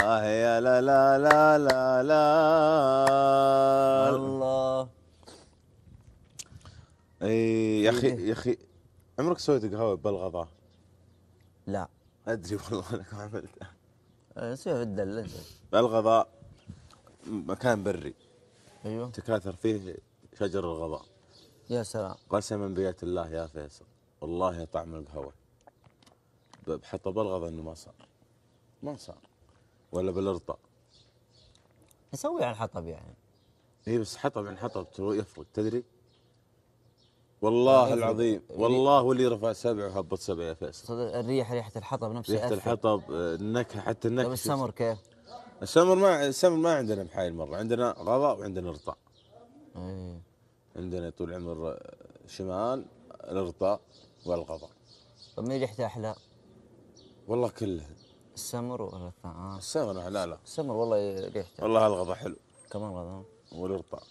الله يا لا لا لا لا لا الله اي يا اخي إيه. يا اخي عمرك سويت قهوه بالغضاء؟ لا ادري والله انك ما عملتها اسويها إيه، في الدلج بالغضاء مكان بري ايوه تكاثر فيه شجر الغضاء يا سلام قسما بيات الله يا فيصل والله طعم القهوه بحط بالغضاء انه ما صار ما صار ولا بالارطاء اسوي على الحطب يعني اي بس حطب عن يعني حطب يفرق تدري والله يعني العظيم والله واللي رفع سبع وهبط سبع يا فيصل الريح ريحه الحطب نفسها ريحه الحطب النكهه حتى النكهه طيب السمر كيف؟ السمر ما السمر ما عندنا بحاي المره عندنا غضاء وعندنا رطاء أيه. عندنا طول العمر آه، شمال الارطاء والغضاء طيب مين ريحته احلى؟ والله كلها السمر ولا الثعان؟ السمر لا لا السمر والله ريحته والله الغضا حلو كمان غضا والرطاء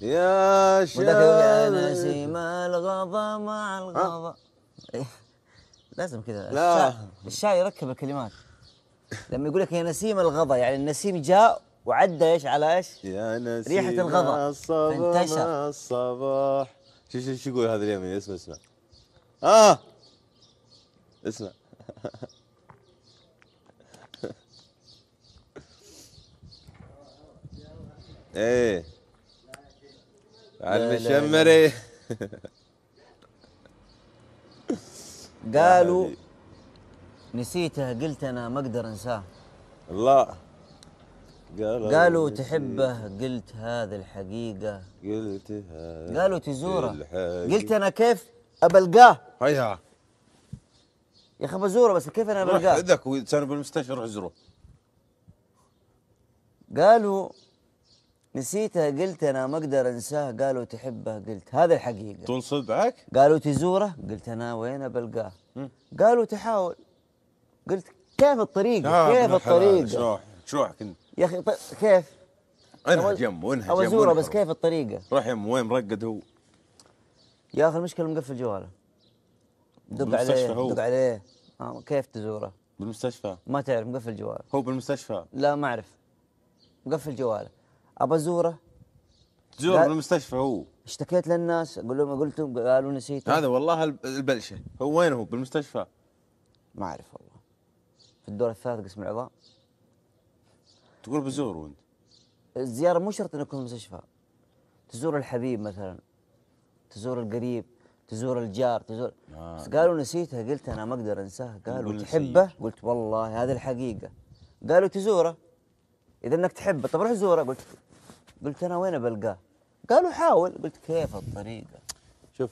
يا يا نسيم الغضا مع الغضا إيه. لازم كذا لا الشاعر يركب الكلمات لما يقول لك يا نسيم الغضا يعني النسيم جاء وعدى ايش على ايش؟ يا نسيم ريحة الغضا انتشر الصباح شو شو شو يقول هذا اليمين اسمع اسمع اه اسمع ايه على الشمري قالوا نسيته قلت انا ما اقدر انساه الله قالوا, قالوا تحبه قلت هذه الحقيقة قلت هذه قالوا تزوره قلت أنا كيف أبلقاه هيها يا أخي بزوره بس كيف أنا أبلقاه روح إذاك بالمستشفى روح زوره قالوا نسيتها قلت انا ما اقدر انساه قالوا تحبه قلت هذا الحقيقه تنصدعك قالوا تزوره قلت انا وين بلقاه قالوا تحاول قلت كيف الطريقه كيف الطريقه شروح شروح يا اخي طيب، كيف انهج يم وانهج او ازوره بس كيف الطريقه روح يم وين مرقد هو يا اخي المشكله مقفل جواله دق عليه دق عليه آه، كيف تزوره بالمستشفى ما تعرف مقفل جواله هو بالمستشفى لا ما اعرف مقفل جواله ابى ازوره من المستشفى هو اشتكيت للناس اقول لهم قلت قالوا نسيت هذا والله البلشه هو وين هو بالمستشفى ما اعرف والله في الدور الثالث قسم العظام تقول بزوره انت الزياره مو شرط انه يكون مستشفى تزور الحبيب مثلا تزور القريب تزور الجار تزور آه. بس قالوا نسيتها قلت انا ما اقدر انساها قالوا تحبه نسيت. قلت والله هذه الحقيقه قالوا تزوره اذا انك تحبه طب روح زوره قلت قلت انا وين بلقاه؟ قالوا حاول قلت كيف الطريقه؟ شوف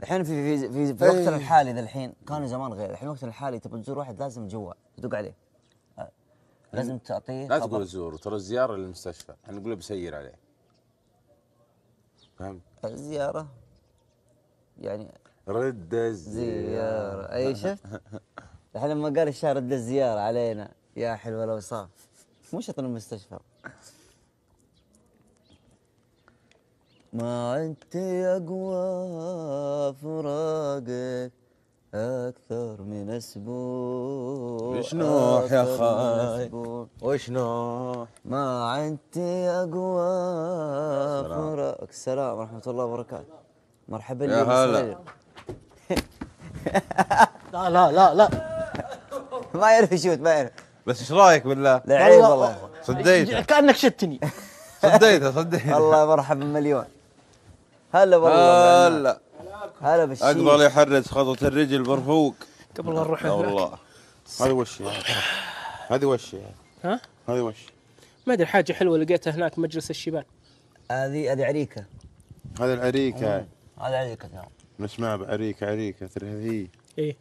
الحين في في في, في إيه. وقتنا الحالي ذا الحين كانوا زمان غير الحين وقتنا الحالي تبغى تزور واحد لازم جوال تدق عليه آه. لازم تعطيه لا تقول زور ترى الزياره للمستشفى احنا نقول بسير عليه فهمت؟ الزياره يعني رد الزياره اي شفت؟ الحين لما قال الشهر رد الزياره علينا يا حلو الاوصاف مو شرط المستشفى ما عدت أقوى فراقك أكثر من أسبوع وش نوح يا خاي وش نوح ما عدت أقوى فراقك السلام ورحمة الله وبركاته مرحبا يا هلا لا لا لا لا ما يعرف يشوت ما يعرف بس ايش رايك بالله؟ لعيب والله صديت كانك شتني صديته صديته الله مرحبا مليون هلا والله هلا هلا بالشيء اقبل يحرز خطوه الرجل برفوق قبل لا نروح والله هذه وش يعني؟ هذه وش يعني؟ ها؟ هذه وش؟ ما ادري حاجه حلوه لقيتها هناك مجلس الشيبان هذه هذه عريكه هذه العريكه هذه عريكه نعم نسمعها بعريكه عريكه ترى هذه ايه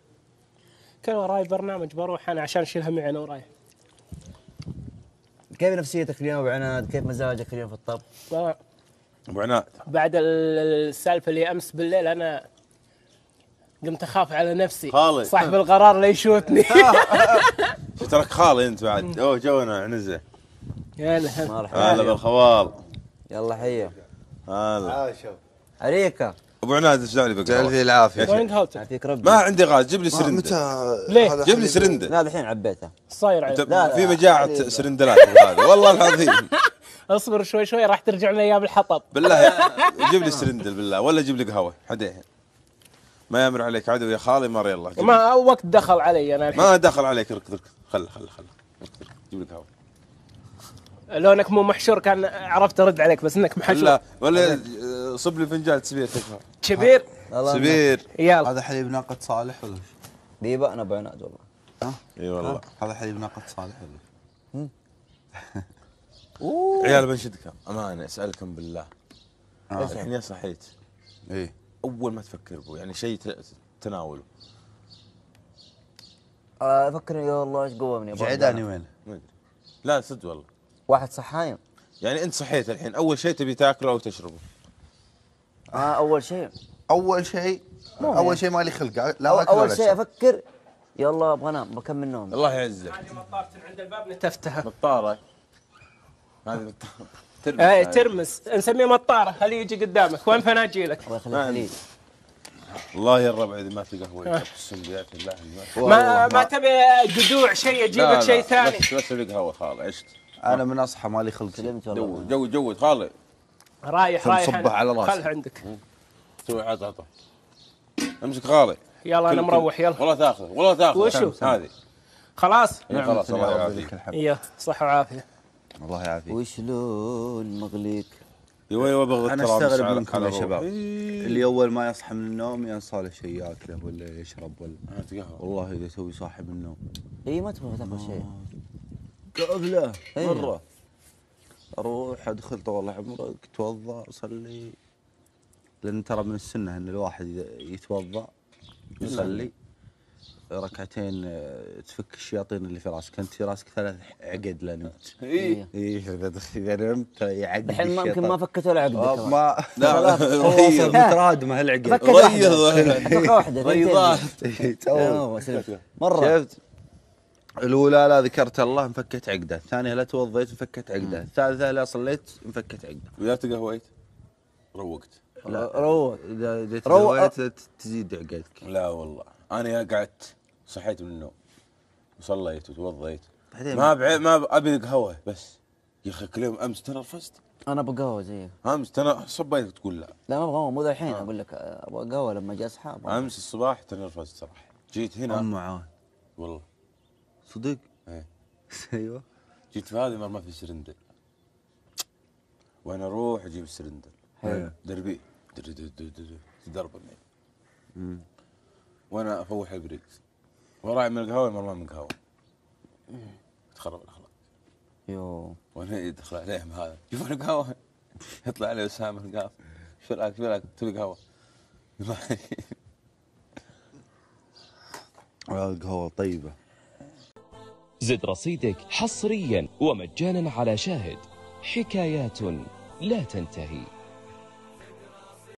كان وراي برنامج بروح انا عشان اشيلها معي انا وراي كيف نفسيتك اليوم ابو عناد؟ كيف مزاجك اليوم في الطب؟ ابو عناد بعد السالفه اللي امس بالليل انا قمت اخاف على نفسي خالي صاحب القرار لا يشوتني ترك خالي انت بعد اوه جونا عنزه يا مرحبا هلا بالخوال يلا حيا هلا عاشو آه، اريكا ابو عناد ايش دعني بقول؟ يعطيك العافيه يعطيك ربي ما عندي غاز جيب لي سرنده متى ليه؟ جيب لي سرنده لا الحين عبيتها صاير عليك في مجاعه سرندلات هذا والله العظيم اصبر شوي شوي راح ترجع لنا ايام الحطب بالله جيب لي سرندل بالله ولا جيب لي قهوه حديه ما يمر عليك عدو يا خالي مر يلا ما وقت دخل علي انا الحين. ما دخل عليك ركض ركض خل خل خل جيب لي قهوه لونك مو محشور كان عرفت ارد عليك بس انك محشور لا ولا صب لي فنجان سبير تكفى كبير سبير يلا هذا حليب ناقه صالح ولا ديبه انا بعناد والله ها اي والله هذا حليب ناقه صالح ولا أوه. عيال بنشدكم امانه اسالكم بالله آه. الحين آه. صحيت اي اول ما تفكر به يعني شيء تناوله افكر آه، يا الله ايش قوه مني جعداني وين؟ ما ادري لا صدق والله واحد صحايم يعني انت صحيت الحين اول شيء تبي تاكله او تشربه اه اول شيء اول شيء اول يعني. شيء مالي خلق لا اول شيء افكر يلا ابغى انام بكمل نومي الله يعزك هذه مطارة عند الباب نتفتها مطارة إيه، هذه ترمس ترمس نسميه مطاره خليه يجي قدامك وين فناجيلك الله يخليك نعم. الله يا الربع اذا ما في قهوه آه. اقسم بالله ما ما تبي جدوع شيء اجيب لك شيء ثاني بس بس قهوه خالي عشت انا من اصحى مالي خلق سلمت والله جو جو خالي رايح رايح صبه على راسي خلها عندك سوي عطا عطى امسك خالي يلا انا مروح يلا والله تاخذ والله تاخذ وشو هذه إيه، خلاص نعم خلاص الله يعافيك الحمد إيه، لله صحه وعافيه الله يعافيك وشلون مغليك يو يو بغض انا استغرب منكم يا شباب اللي اول ما يصحى من النوم ينصاله شيء ياكله ولا يشرب ولا والله اذا تسوي صاحب النوم اي ما تبغى تاكل شيء قبله مره اروح ادخل طول عمرك توضا صلي لان ترى من السنه ان الواحد يتوضا يصلي ركعتين آه، تفك الشياطين اللي في راسك انت في راسك ثلاث عقد لا نمت اي إيه، اذا اذا نمت يعقد الحين يمكن ما فكت ولا عقد آه، ما لا متراد مترادمه هالعقد ريض واحده بيضات مره شفت الاولى لا ذكرت الله انفكت عقده، الثانيه لا توضيت انفكت عقده، الثالثه لا صليت انفكت عقده. اذا تقهويت روقت. لا روق اذا تقهويت تزيد عقدك. لا والله انا قعدت صحيت من النوم وصليت وتوضيت بعدين ما بعي... ما ب... ابي قهوه بس يا اخي كل يوم امس تنرفزت انا ابغى قهوه زيك امس تنا صبيت تقول لا لا ما ابغى قهوه مو الحين آه. اقول لك ابغى قهوه لما اجي اصحى امس الصباح تنرفزت صراحه جيت هنا ام عون والله صدق؟ ايه ايوه جيت في هذه ما في سرندل وانا اروح اجيب السرندل حلو إيه. دربي دربي دربي دربي وانا افوح البريكس وراي من القهوه مروان من القهوه تخرب الاخلاق يو وانا يدخل إيه عليهم هذا شوف القهوه يطلع عليه وسام القاف شو رايك شو رايك تبي قهوه القهوه طيبه زد رصيدك حصريا ومجانا على شاهد حكايات لا تنتهي